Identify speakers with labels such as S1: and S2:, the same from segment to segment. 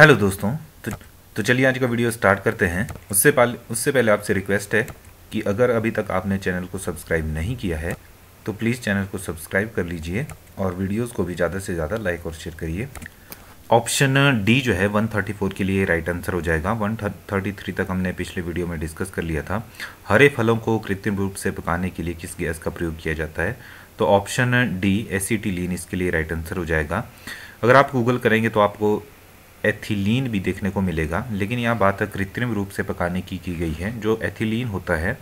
S1: hello दोस्तों तो, तो चलिए आज का वीडियो स्टार्ट करते हैं उससे पहले उससे पहले आपसे रिक्वेस्ट है कि अगर अभी तक आपने चैनल को सब्सक्राइब नहीं किया है तो प्लीज़ चैनल को सब्सक्राइब कर लीजिए और वीडियोस को भी ज़्यादा से ज़्यादा लाइक और शेयर करिए ऑप्शन डी जो है 134 के लिए राइट आंसर हो जाएगा 133 तक हमने पिछले वीडियो में डिस्कस कर लिया था हरे फलों को कृत्रिम रूप से पकाने के लिए किस गैस का प्रयोग किया जाता है तो ऑप्शन डी लीन इसके लिए राइट आंसर हो जाएगा अगर आप गूगल करेंगे तो आपको एथिलीन भी देखने को मिलेगा लेकिन यहाँ बात कृत्रिम रूप से पकाने की की गई है जो एथिलीन होता है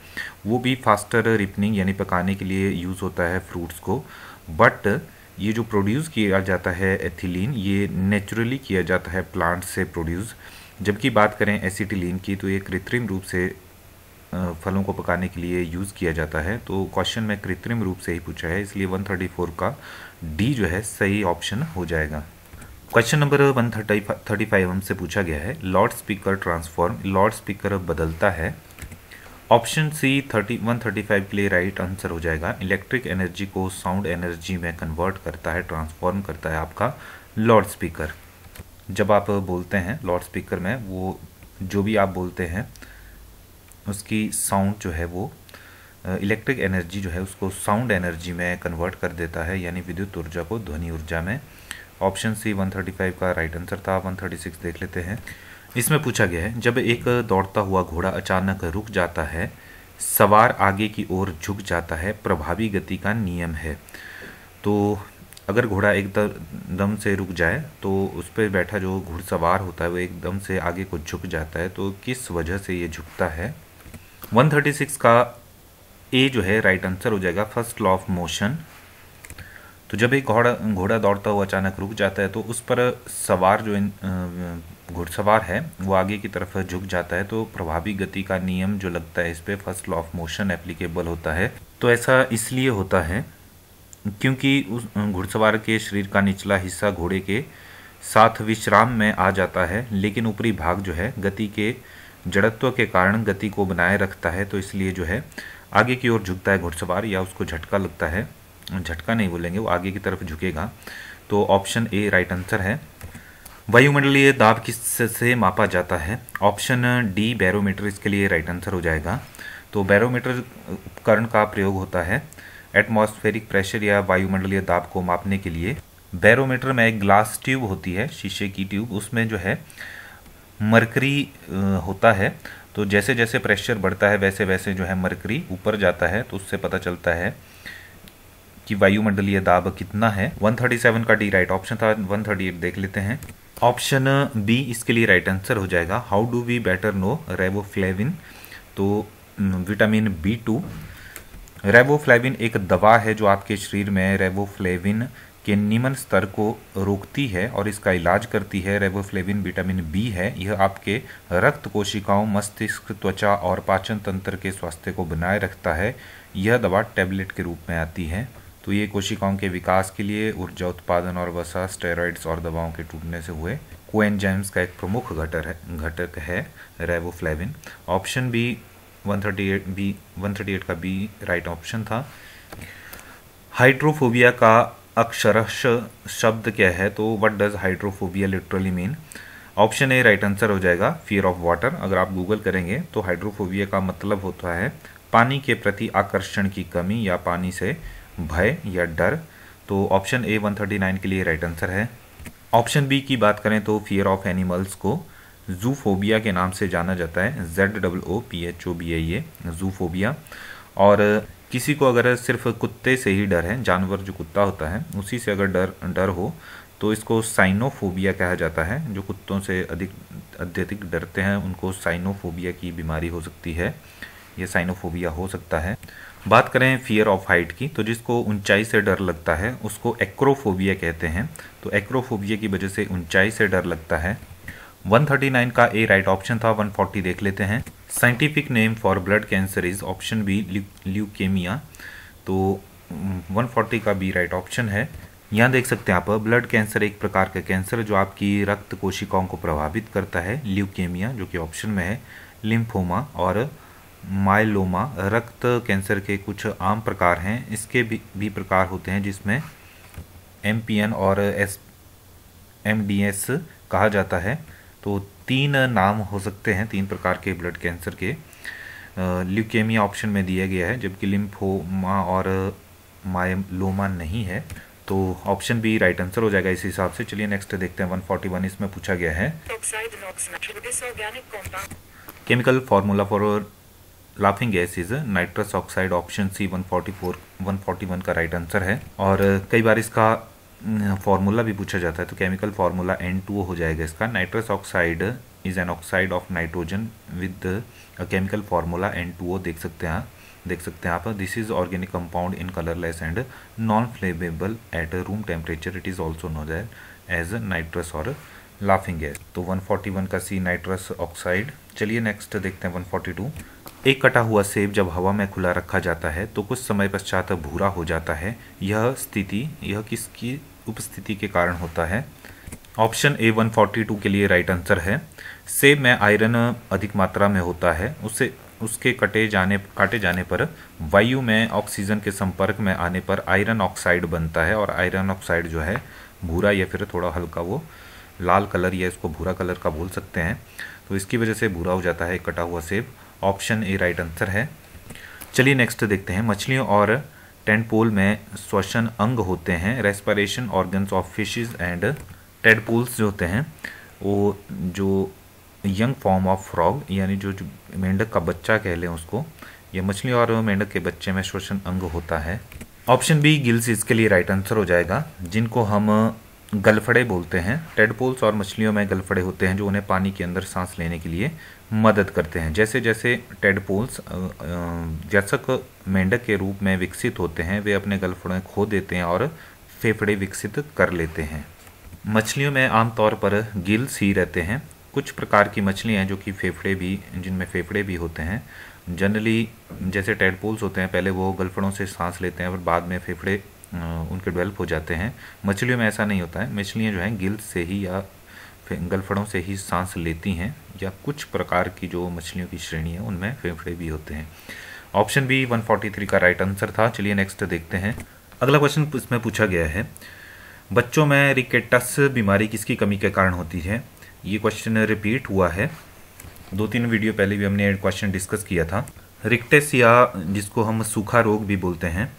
S1: वो भी फास्टर रिपनिंग यानी पकाने के लिए यूज़ होता है फ्रूट्स को बट ये जो प्रोड्यूस किया जाता है एथिलीन ये नेचुरली किया जाता है प्लांट से प्रोड्यूस जबकि बात करें एसिटिलीन की तो ये कृत्रिम रूप से फलों को पकाने के लिए यूज़ किया जाता है तो क्वेश्चन में कृत्रिम रूप से ही पूछा है इसलिए 134 का डी जो है सही ऑप्शन हो जाएगा question number one thirty five हमसे पूछा गया है loud speaker transform loud speaker बदलता है option C thirty one thirty five के लिए राइट आंसर हो जाएगा इलेक्ट्रिक एनर्जी को साउंड एनर्जी में कन्वर्ट करता है ट्रांसफॉर्म करता है आपका लाउड स्पीकर जब आप बोलते हैं लाउड स्पीकर में वो जो भी आप बोलते हैं उसकी साउंड जो है वो इलेक्ट्रिक एनर्जी जो है उसको साउंड एनर्जी में कन्वर्ट कर देता है यानी विद्युत ऊर्जा को ध्वनि ऊर्जा में ऑप्शन सी 135 का राइट आंसर था 136 देख लेते हैं इसमें पूछा गया है जब एक दौड़ता हुआ घोड़ा अचानक रुक जाता है सवार आगे की ओर झुक जाता है प्रभावी गति का नियम है तो अगर घोड़ा एकदम से रुक जाए तो उस पर बैठा जो घुड़सवार होता है वो एकदम से आगे को झुक जाता है तो किस वजह से ये झुकता है 136 का ए जो है राइट आंसर हो जाएगा फर्स्ट लॉ ऑफ मोशन तो जब एक घोड़ा घोड़ा दौड़ता हुआ अचानक रुक जाता है तो उस पर सवार जो घुड़सवार है वो आगे की तरफ झुक जाता है तो प्रभावी गति का नियम जो लगता है इस पर first law of motion applicable होता है तो ऐसा इसलिए होता है क्योंकि उस घुड़सवार के शरीर का निचला हिस्सा घोड़े के साथ विश्राम में आ जाता है लेकिन ऊपरी भाग जो है गति के जड़त्व के कारण गति को बनाए रखता है तो इसलिए जो है आगे की ओर झुकता है घुड़सवार या उसको झटका लगता है झटका नहीं बोलेंगे वो आगे की तरफ झुकेगा तो ऑप्शन ए राइट आंसर है वायुमंडलीय दाब किस से मापा जाता है ऑप्शन डी बैरोमीटर इसके लिए राइट आंसर हो जाएगा तो बैरोमीटर उपकरण का प्रयोग होता है एटमॉस्फेरिक प्रेशर या वायुमंडलीय दाब को मापने के लिए बैरोमीटर में एक ग्लास ट्यूब होती है शीशे की ट्यूब उसमें जो है मरकरी होता है तो जैसे जैसे प्रेशर बढ़ता है वैसे वैसे जो है मरकरी ऊपर जाता है तो उससे पता चलता है कि वायुमंडलीय दाब कितना है 137 का डी राइट ऑप्शन था 138 देख लेते हैं ऑप्शन बी इसके लिए राइट आंसर हो जाएगा how do we better know riboflavin तो विटामिन बी टू रेवोफ्लेविन एक दवा है जो आपके शरीर में रेवोफ्लेविन के निम्न स्तर को रोकती है और इसका इलाज करती है रेबोफ्लेविन विटामिन बी है यह आपके रक्त कोशिकाओं मस्तिष्क त्वचा और पाचन तंत्र के स्वास्थ्य को बनाए रखता है यह दवा टेबलेट के रूप में आती है तो ये कोशिकाओं के विकास के लिए ऊर्जा उत्पादन और वसा स्टेरॉइड्स और दवाओं के टूटने से हुए कोएंजाइम्स का एक प्रमुख घटक है घटक है रेबोफ्लेविन ऑप्शन बी 138 बी 138 का बी राइट ऑप्शन था हाइड्रोफोबिया का अक्षरश शब्द क्या है तो what does hydrophobia literally mean option A right answer हो जाएगा फियर ऑफ वाटर अगर आप गूगल करेंगे तो हाइड्रोफोबिया का मतलब होता है पानी के प्रति आकर्षण की कमी या पानी से भय या डर तो ऑप्शन ए 139 के लिए राइट आंसर है ऑप्शन बी की बात करें तो फियर ऑफ एनिमल्स को जूफोबिया के नाम से जाना जाता है Z double O P H O B I A zoophobia और किसी को अगर सिर्फ कुत्ते से ही डर है जानवर जो कुत्ता होता है उसी से अगर डर डर हो तो इसको साइनोफोबिया कहा जाता है जो कुत्तों से अधिक अत्यधिक डरते हैं उनको साइनोफोबिया की बीमारी हो सकती है ये साइनोफोबिया हो सकता है बात करें फियर ऑफ हाइट की तो जिसको ऊंचाई से डर लगता है उसको एक्रोफोबिया कहते हैं तो एक्रोफोबिया की वजह से ऊंचाई से डर लगता है 139 का ए राइट ऑप्शन था 140 देख लेते हैं scientific name for blood cancer is option B leukaemia तो 140 का बी राइट ऑप्शन है यहाँ देख सकते हैं आप ब्लड कैंसर एक प्रकार का कैंसर जो आपकी रक्त कोशिकाओं को प्रभावित करता है ल्यूकेमिया जो कि ऑप्शन में है लिम्फोमा और माइलोमा रक्त कैंसर के कुछ आम प्रकार हैं इसके भी, भी प्रकार होते हैं जिसमें एम और एस एम कहा जाता है तो तीन नाम हो सकते हैं तीन प्रकार के ब्लड कैंसर के ल्यूकेमिया ऑप्शन में दिया गया है जबकि लिम्फोमा और माइलोमा नहीं है तो ऑप्शन बी राइट आंसर हो जाएगा इस हिसाब से चलिए नेक्स्ट देखते हैं 141 इसमें पूछा गया है chemical formula for laughing gas is nitrous oxide option C 144 141 का राइट आंसर है और कई बार इसका फॉर्मूला भी पूछा जाता है तो केमिकल फार्मूला एन टू हो जाएगा इसका nitrous oxide is an oxide of nitrogen with chemical formula N two देख सकते हैं देख सकते हैं आप this is organic compound in colourless and non flammable at room temperature it is also knows as nitrous और लाफिंग गैस तो 141 का सी नाइट्रस ऑक्साइड चलिए नेक्स्ट देखते हैं 142 एक कटा हुआ सेब जब हवा में खुला रखा जाता है तो कुछ समय पश्चात भूरा हो जाता है यह स्थिति यह किसकी उपस्थिति के कारण होता है option A one forty two के लिए राइट आंसर है सेब में आयरन अधिक मात्रा में होता है उसे उसके कटे जाने काटे जाने पर वायु में ऑक्सीजन के संपर्क में आने पर आयरन ऑक्साइड बनता है और आयरन ऑक्साइड जो है भूरा या फिर थोड़ा हल्का वो लाल कलर या इसको भूरा कलर का बोल सकते हैं तो इसकी वजह से भूरा हो जाता है कटा हुआ सेब ऑप्शन ए राइट आंसर है चलिए नेक्स्ट देखते हैं मछलियों और टेंटपोल में श्वसन अंग होते हैं respiration organs of fishes and tadpoles जो होते हैं वो जो यंग फॉर्म ऑफ फ्रॉग यानी जो, जो मेंढक का बच्चा कह लें उसको ये मछली और मेंढक के बच्चे में श्वसन अंग होता है ऑप्शन बी गिल्स इसके लिए राइट आंसर हो जाएगा जिनको हम गलफड़े बोलते हैं टेडपोल्स और मछलियों में गलफड़े होते हैं जो उन्हें पानी के अंदर सांस लेने के लिए मदद करते हैं जैसे जैसे टेडपोल्स जैसक मेंढक के रूप में विकसित होते हैं वे अपने गलफड़े खो देते हैं और फेफड़े विकसित कर लेते हैं मछलियों में आमतौर पर गिल्स ही रहते हैं कुछ प्रकार की मछलियाँ हैं जो कि फेफड़े भी जिनमें फेफड़े भी होते हैं जनरली जैसे टेडपोल्स होते हैं पहले वो गलफड़ों से सांस लेते हैं और बाद में फेफड़े उनके डेवलप हो जाते हैं मछलियों में ऐसा नहीं होता है मछलियाँ जो हैं गिल से ही या गलफड़ों से ही सांस लेती हैं या कुछ प्रकार की जो मछलियों की श्रेणी है उनमें फेफड़े भी होते हैं ऑप्शन बी 143 का राइट आंसर था चलिए नेक्स्ट देखते हैं अगला क्वेश्चन इसमें पूछा गया है बच्चों में रिकेटस बीमारी किसकी कमी के कारण होती है ये क्वेश्चन रिपीट हुआ है दो तीन वीडियो पहले भी हमने क्वेश्चन डिस्कस किया था रिक्टेस या जिसको हम सूखा रोग भी बोलते हैं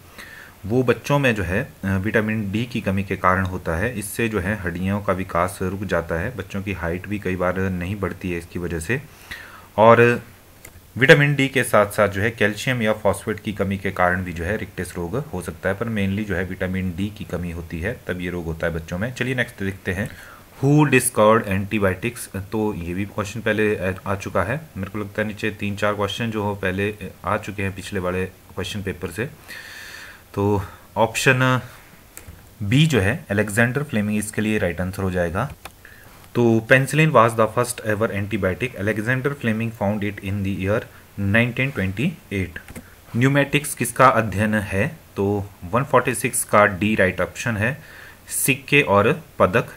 S1: वो बच्चों में जो है विटामिन डी की कमी के कारण होता है इससे जो है हड्डियों का विकास रुक जाता है बच्चों की हाइट भी कई बार नहीं बढ़ती है इसकी वजह से और विटामिन डी के साथ साथ जो है कैल्शियम या फॉस्फेट की कमी के कारण भी जो है रिक्टेस रोग हो सकता है पर मेनली जो है विटामिन डी की कमी होती है तब ये रोग होता है बच्चों में चलिए नेक्स्ट देखते हैं हु डिस्कॉर्ड एंटीबायोटिक्स तो ये भी क्वेश्चन पहले आ चुका है मेरे को लगता है नीचे तीन चार क्वेश्चन जो हो पहले आ चुके हैं पिछले वाले क्वेश्चन पेपर से तो ऑप्शन बी uh, जो है अलेक्जेंडर फ्लेमिंग इसके लिए राइट आंसर हो जाएगा तो penicillin was the first ever antibiotic Alexander Fleming found it in the year 1928 pneumatics किसका अध्ययन है तो 146 का डी राइट ऑप्शन है सिक्के और पदक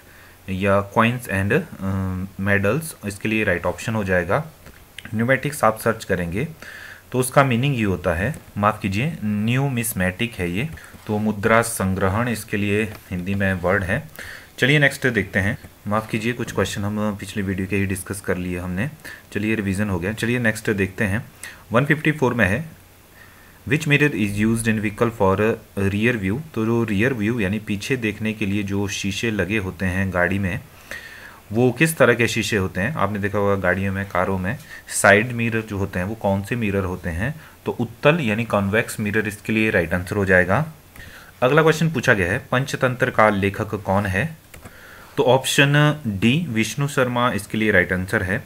S1: या क्वाइंस एंड मेडल्स इसके लिए राइट ऑप्शन हो जाएगा न्यूमेटिक्स आप सर्च करेंगे तो उसका मीनिंग ये होता है माफ़ कीजिए न्यू मिसमेटिक है ये तो मुद्रा संग्रहण इसके लिए हिंदी में वर्ड है चलिए नेक्स्ट देखते हैं माफ़ कीजिए कुछ क्वेश्चन हम पिछले वीडियो के ही डिस्कस कर लिए हमने चलिए रिवीजन हो गया चलिए नेक्स्ट देखते हैं 154 में है which mirror is use in vehicle for rear view तो जो रियर व्यू यानी पीछे देखने के लिए जो शीशे लगे होते हैं गाड़ी में वो किस तरह के शीशे होते हैं आपने देखा होगा गाड़ियों में कारों में साइड मिरर जो होते हैं वो कौन से मिरर होते हैं तो उत्तल यानी कॉन्वेक्स मिरर इसके लिए राइट आंसर हो जाएगा अगला क्वेश्चन पूछा गया है पंचतंत्र का लेखक कौन है तो ऑप्शन डी विष्णु शर्मा इसके लिए राइट आंसर है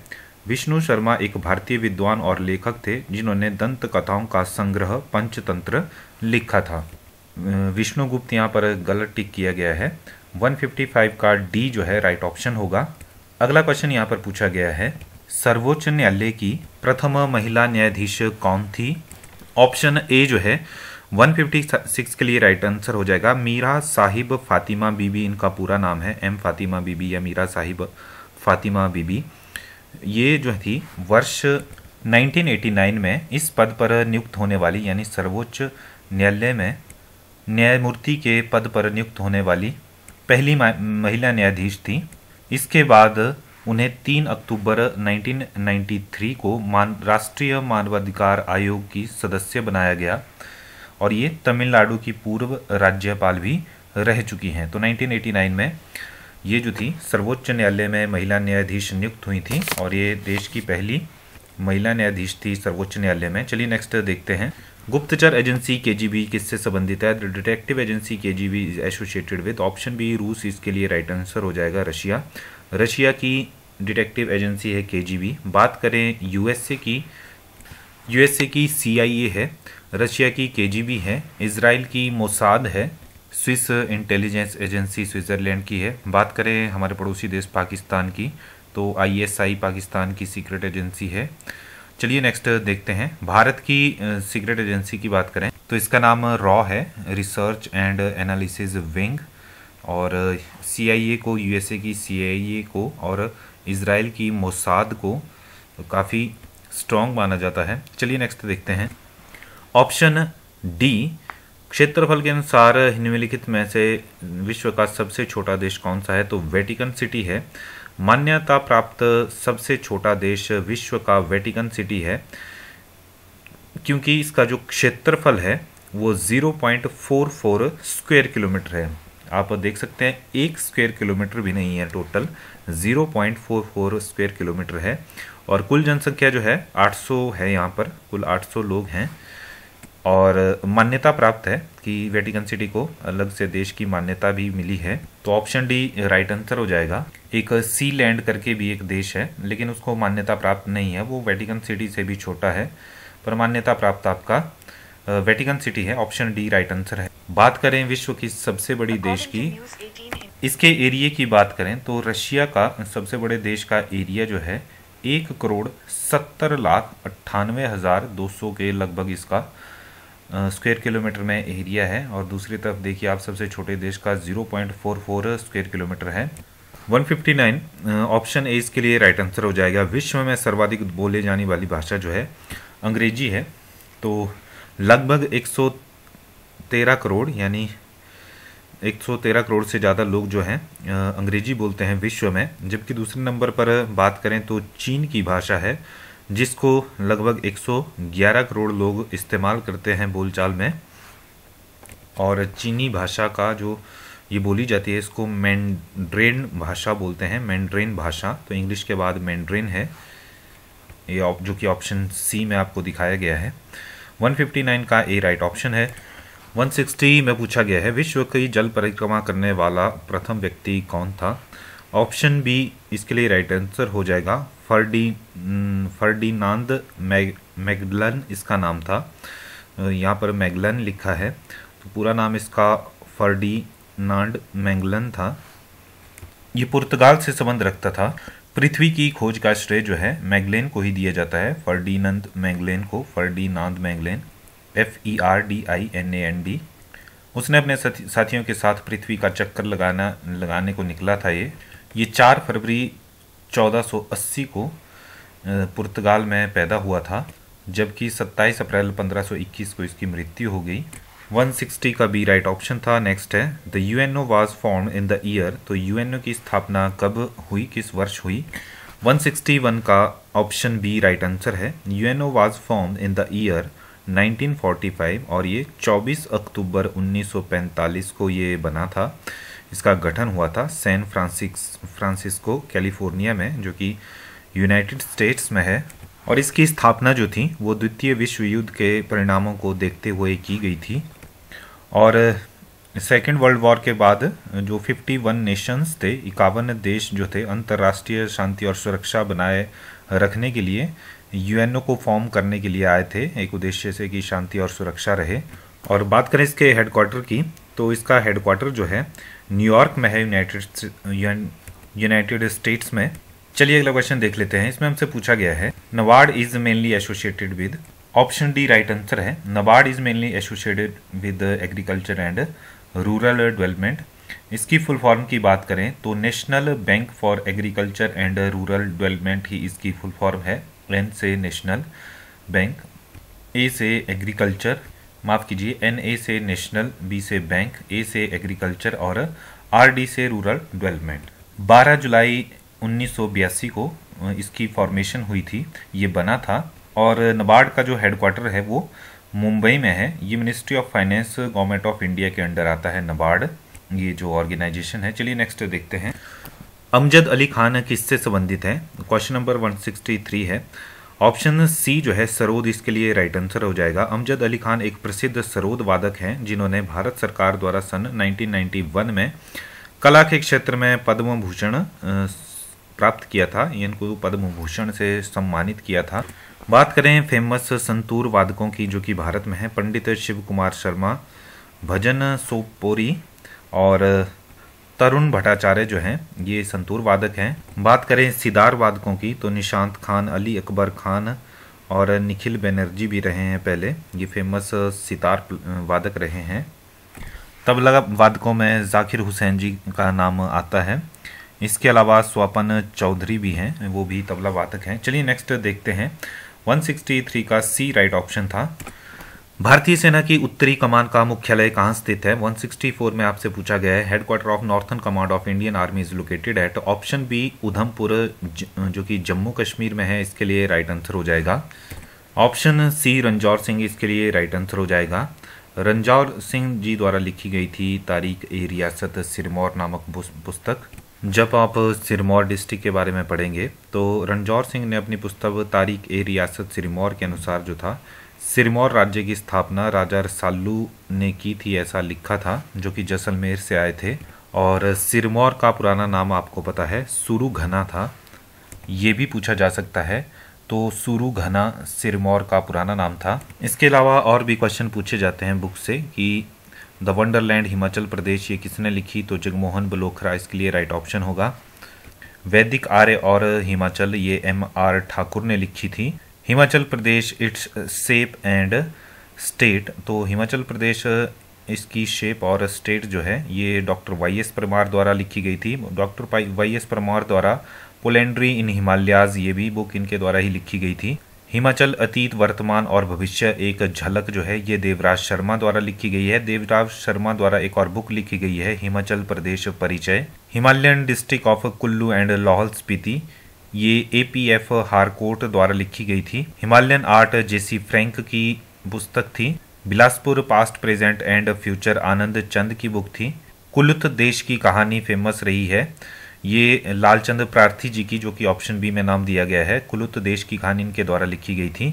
S1: विष्णु शर्मा एक भारतीय विद्वान और लेखक थे जिन्होंने दंत कथाओं का संग्रह पंचतंत्र लिखा था विष्णुगुप्त यहाँ पर गलत टिक किया गया है 155 का डी जो है राइट ऑप्शन होगा अगला क्वेश्चन यहाँ पर पूछा गया है सर्वोच्च न्यायालय की प्रथम महिला न्यायाधीश कौन थी ऑप्शन ए जो है 156 के लिए राइट आंसर हो जाएगा मीरा साहिब फातिमा बीबी इनका पूरा नाम है एम फातिमा बीबी या मीरा साहिब फातिमा बीबी ये जो थी वर्ष 1989 में इस पद पर नियुक्त होने वाली यानी सर्वोच्च न्यायालय में न्यायमूर्ति के पद पर नियुक्त होने वाली पहली महिला न्यायाधीश थी इसके बाद उन्हें 3 अक्टूबर 1993 को मान राष्ट्रीय मानवाधिकार आयोग की सदस्य बनाया गया और ये तमिलनाडु की पूर्व राज्यपाल भी रह चुकी हैं तो 1989 में ये जो थी सर्वोच्च न्यायालय में महिला न्यायाधीश नियुक्त हुई थी और ये देश की पहली महिला न्यायाधीश थी सर्वोच्च न्यायालय में चलिए नेक्स्ट देखते हैं गुप्तचर एजेंसी केजीबी किससे संबंधित है detective agency B is associated with option B रूस इसके लिए राइट आंसर हो जाएगा रशिया रशिया की डिटेक्टिव एजेंसी है बी बात करें यूएसए की यूएसए की सीआईए है रशिया की बी है इसराइल की मोसाद है स्विस इंटेलिजेंस एजेंसी स्विट्ज़रलैंड की है बात करें हमारे पड़ोसी देश पाकिस्तान की तो आईएसआई पाकिस्तान की सीक्रेट एजेंसी है चलिए नेक्स्ट देखते हैं भारत की सीक्रेट एजेंसी की बात करें तो इसका नाम रॉ है रिसर्च एंड एनालिसिस विंग और सीआईए को यूएसए की सीआईए को और इसराइल की मोसाद को तो काफ़ी स्ट्रॉन्ग माना जाता है चलिए नेक्स्ट देखते हैं ऑप्शन डी क्षेत्रफल के अनुसार निम्नलिखित में से विश्व का सबसे छोटा देश कौन सा है तो वेटिकन सिटी है मान्यता प्राप्त सबसे छोटा देश विश्व का वेटिकन सिटी है क्योंकि इसका जो क्षेत्रफल है वो 0.44 स्क्वायर किलोमीटर है आप देख सकते हैं एक स्क्वायर किलोमीटर भी नहीं है टोटल 0.44 स्क्वायर किलोमीटर है और कुल जनसंख्या जो है 800 है यहाँ पर कुल 800 लोग हैं और मान्यता प्राप्त है कि वेटिकन सिटी को अलग से देश की मान्यता भी मिली है तो ऑप्शन डी राइट आंसर हो जाएगा एक सी लैंड करके भी एक देश है लेकिन उसको मान्यता प्राप्त नहीं है वो वेटिकन सिटी से भी छोटा है पर मान्यता प्राप्त आपका वेटिकन सिटी है ऑप्शन डी राइट आंसर है बात करें विश्व की सबसे बड़ी देश की इसके एरिए की बात करें तो रशिया का सबसे बड़े देश का एरिया जो है एक करोड़ सत्तर लाख अट्ठानवे हज़ार दो सौ के लगभग इसका स्क्वायर किलोमीटर में एरिया है और दूसरी तरफ देखिए आप सबसे छोटे देश का 0.44 स्क्वायर किलोमीटर है 159 ऑप्शन ए इसके लिए राइट आंसर हो जाएगा विश्व में सर्वाधिक बोले जाने वाली भाषा जो है अंग्रेजी है तो लगभग 113 करोड़ यानी 113 करोड़ से ज़्यादा लोग जो हैं अंग्रेजी बोलते हैं विश्व में जबकि दूसरे नंबर पर बात करें तो चीन की भाषा है जिसको लगभग 111 करोड़ लोग इस्तेमाल करते हैं बोलचाल में और चीनी भाषा का जो ये बोली जाती है इसको मैंड्रेन भाषा बोलते हैं मैंड्रेन भाषा तो इंग्लिश के बाद मैंड्रेन है ये जो कि ऑप्शन सी में आपको दिखाया गया है 159 का ए राइट ऑप्शन है 160 में पूछा गया है विश्व की जल परिक्रमा करने वाला प्रथम व्यक्ति कौन था ऑप्शन बी इसके लिए राइट आंसर हो जाएगा फर्डी फर्डीनांद मैग मैगलन इसका नाम था यहाँ पर मैगलन लिखा है तो पूरा नाम इसका फर्डीनांड मैगलन था ये पुर्तगाल से संबंध रखता था पृथ्वी की खोज का श्रेय जो है मैगलेन को ही दिया जाता है फर्डीनंद मैगलेन को Ferdinand Magellan F E R D I N A N D उसने अपने साथियों के साथ पृथ्वी का चक्कर लगाना लगाने को निकला था ये ये चार फरवरी 1480 को पुर्तगाल में पैदा हुआ था जबकि 27 अप्रैल 1521 को इसकी मृत्यु हो गई 160 का बी राइट ऑप्शन था नेक्स्ट है the U N O was form in the year तो यू एन ओ की स्थापना कब हुई किस वर्ष हुई 161 का ऑप्शन बी राइट आंसर है U N O was form in the year 1945 और ये 24 अक्टूबर 1945 को ये बना था इसका गठन हुआ था सैन फ्रांसिस फ्रांसिस्को कैलिफोर्निया में जो कि यूनाइटेड स्टेट्स में है और इसकी स्थापना जो थी वो द्वितीय विश्व युद्ध के परिणामों को देखते हुए की गई थी और सेकेंड वर्ल्ड वॉर के बाद जो 51 नेशंस थे इक्यावन देश जो थे अंतर्राष्ट्रीय शांति और सुरक्षा बनाए रखने के लिए यूएनओ को फॉर्म करने के लिए आए थे एक उद्देश्य से कि शांति और सुरक्षा रहे और बात करें इसके हेडक्वार्टर की तो इसका हेडक्वार्टर जो है न्यूयॉर्क में है यूनाइटेड यूनाइटेड स्टेट्स में चलिए अगला क्वेश्चन देख लेते हैं इसमें हमसे पूछा गया है NABARD is mainly associated with option D right answer है NABARD is mainly associated with agriculture and rural development इसकी फुल फॉर्म की बात करें तो national bank for agriculture and rural development ही इसकी फुल फॉर्म है एन से नेशनल बैंक ए से एग्रीकल्चर माफ़ कीजिए एन ए से नेशनल बी से बैंक ए से एग्रीकल्चर और आर डी से रूरल डेवलपमेंट 12 जुलाई 1982 को इसकी फॉर्मेशन हुई थी ये बना था और नबार्ड का जो हेडक्वार्टर है वो मुंबई में है ये ministry of finance government of India के अंडर आता है नबार्ड ये जो ऑर्गेनाइजेशन है चलिए नेक्स्ट देखते हैं अमजद अली खान किससे संबंधित है क्वेश्चन नंबर 163 है ऑप्शन सी जो है सरोद इसके लिए राइट आंसर हो जाएगा अमजद अली खान एक प्रसिद्ध सरोद वादक हैं जिन्होंने भारत सरकार द्वारा सन 1991 में कला के क्षेत्र में पद्म भूषण प्राप्त किया था इनको पद्म भूषण से सम्मानित किया था बात करें फेमस संतूर वादकों की जो कि भारत में है पंडित शिव कुमार शर्मा भजन सोपोरी और तरुण भट्टाचार्य जो हैं ये संतूर वादक हैं बात करें सिदार वादकों की तो निशांत खान अली अकबर खान और निखिल बनर्जी भी रहे हैं पहले ये फेमस सितार वादक रहे हैं तबला वादकों में जाकिर हुसैन जी का नाम आता है इसके अलावा स्वापन चौधरी भी हैं वो भी तबला वादक हैं चलिए नेक्स्ट देखते हैं 163 का सी राइट ऑप्शन था भारतीय सेना की उत्तरी कमान का मुख्यालय कहाँ स्थित है 164 में आपसे पूछा गया है headquarter of northern command of Indian army is located at option B Udhampur जो कि जम्मू कश्मीर में है इसके लिए राइट आंसर हो जाएगा ऑप्शन सी रंजौर सिंह इसके लिए राइट आंसर हो जाएगा रंजौर सिंह जी द्वारा लिखी गई थी तारीख ए रियासत सिरमौर नामक पुस्तक जब आप सिरमौर डिस्ट्रिक्ट के बारे में पढ़ेंगे तो रंजौर सिंह ने अपनी पुस्तक तारीख ए रियासत सिरमौर के अनुसार जो था सिरमौर राज्य की स्थापना राजा रसालू ने की थी ऐसा लिखा था जो कि जैसलमेर से आए थे और सिरमौर का पुराना नाम आपको पता है सुरु घना था ये भी पूछा जा सकता है तो सुरु घना सिरमौर का पुराना नाम था इसके अलावा और भी क्वेश्चन पूछे जाते हैं बुक से कि द वंडरलैंड हिमाचल प्रदेश ये किसने लिखी तो जगमोहन बलोखरा इसके लिए राइट ऑप्शन होगा वैदिक आर्य और हिमाचल ये एम आर ठाकुर ने लिखी थी हिमाचल प्रदेश इट्स सेप एंड स्टेट तो हिमाचल प्रदेश इसकी शेप और स्टेट जो है ये डॉक्टर वाई एस परमार द्वारा लिखी गई थी डॉक्टर वाई एस परमार द्वारा पोलेंड्री इन हिमालयाज ये भी बुक इनके द्वारा ही लिखी गई थी हिमाचल अतीत वर्तमान और भविष्य एक झलक जो है ये देवराज शर्मा द्वारा लिखी गई है देवराज शर्मा द्वारा एक और बुक लिखी गई है हिमाचल प्रदेश परिचय Himalayan district of Kullu and Lahaul Spiti ये ए पी एफ हारकोट द्वारा लिखी गई थी हिमालयन आर्ट जेसी फ्रैंक की पुस्तक थी Bilaspur past present and future Anand Chand की बुक थी कुलुत देश की कहानी फेमस रही है ये लालचंद प्रार्थी जी की जो कि ऑप्शन बी में नाम दिया गया है कुलुत देश की कहानी इनके द्वारा लिखी गई थी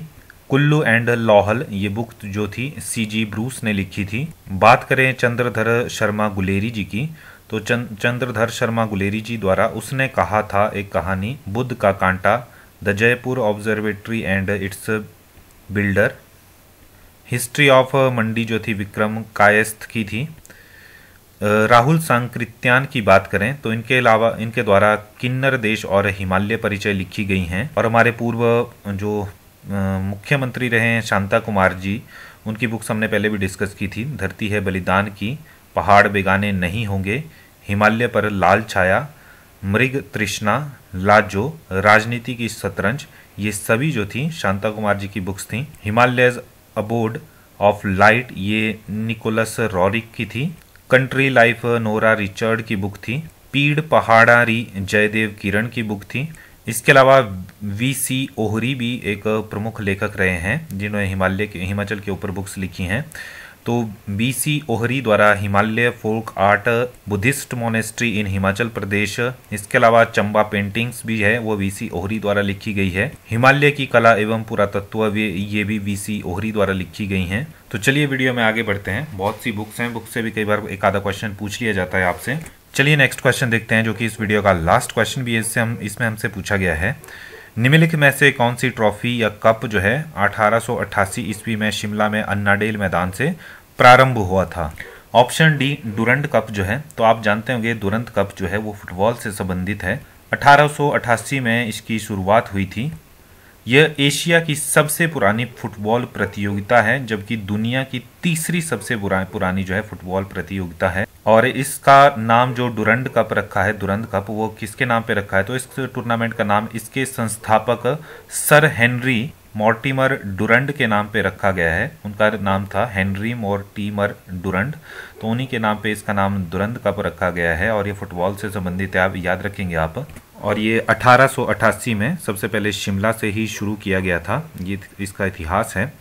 S1: कुल्लू एंड लोहल ये बुक जो थी सी जी ब्रूस ने लिखी थी बात करें चंद्रधर शर्मा गुलेरी जी की तो चंद चंद्रधर शर्मा गुलेरी जी द्वारा उसने कहा था एक कहानी बुद्ध का कांटा the Jaipur observatory and its builder history of Mandi जो थी विक्रम कायस्थ की थी राहुल सांकृत्यान की बात करें तो इनके अलावा इनके द्वारा किन्नर देश और हिमालय परिचय लिखी गई हैं और हमारे पूर्व जो मुख्यमंत्री रहे हैं शांता कुमार जी उनकी बुक्स हमने पहले भी डिस्कस की थी धरती है बलिदान की पहाड़ बेगाने नहीं होंगे हिमालय पर लाल छाया मृग तृष्णा लाजो राजनीति की शतरंज ये सभी जो थी शांता कुमार जी की बुक्स थी हिमालयज अबोर्ड ऑफ लाइट ये निकोलस रॉरिक की थी कंट्री लाइफ नोरा रिचर्ड की बुक थी पीड़ पहाड़ारी जयदेव किरण की बुक थी इसके अलावा वी सी ओहरी भी एक प्रमुख लेखक रहे हैं जिन्होंने हिमालय के हिमाचल के ऊपर बुक्स लिखी हैं तो बी सी ओहरी द्वारा Himalaya folk art Buddhist monastery in Himachal Pradesh इसके अलावा चंबा पेंटिंग्स भी है वो वीसी सी ओहरी द्वारा लिखी गई है हिमालय की कला एवं पुरातत्व ये भी वी सी ओहरी द्वारा लिखी गई हैं तो चलिए वीडियो में आगे बढ़ते हैं बहुत सी बुक्स हैं बुक से भी कई बार एक आधा क्वेश्चन पूछ लिया जाता है आपसे चलिए नेक्स्ट क्वेश्चन देखते हैं जो कि इस वीडियो का लास्ट क्वेश्चन भी इससे हम इसमें हमसे पूछा गया है निम्नलिखित में से कौन सी ट्रॉफी या कप जो है 1888 ईस्वी में शिमला में अन्नाडेल मैदान से प्रारंभ हुआ था ऑप्शन डी डुरंट कप जो है तो आप जानते होंगे दुरंत कप जो है वो फुटबॉल से संबंधित है 1888 में इसकी शुरुआत हुई थी यह एशिया की सबसे पुरानी फुटबॉल प्रतियोगिता है जबकि दुनिया की तीसरी सबसे पुरानी जो है फुटबॉल प्रतियोगिता है और इसका नाम जो डुरंड कप रखा है डुरंड कप वो किसके नाम पे रखा है तो इस टूर्नामेंट का नाम इसके संस्थापक सर हेनरी मोर्टिमर डुरंड के नाम पे रखा गया है उनका नाम था हेनरी मोर्टिमर डुरंड तो उन्हीं के नाम पे इसका नाम दुरंद कप रखा गया है और ये फुटबॉल से संबंधित है आप याद रखेंगे आप और ये 1888 में सबसे पहले शिमला से ही शुरू किया गया था ये इसका इतिहास है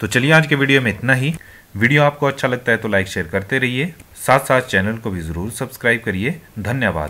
S1: तो चलिए आज के वीडियो में इतना ही वीडियो आपको अच्छा लगता है तो लाइक शेयर करते रहिए साथ साथ चैनल को भी ज़रूर सब्सक्राइब करिए धन्यवाद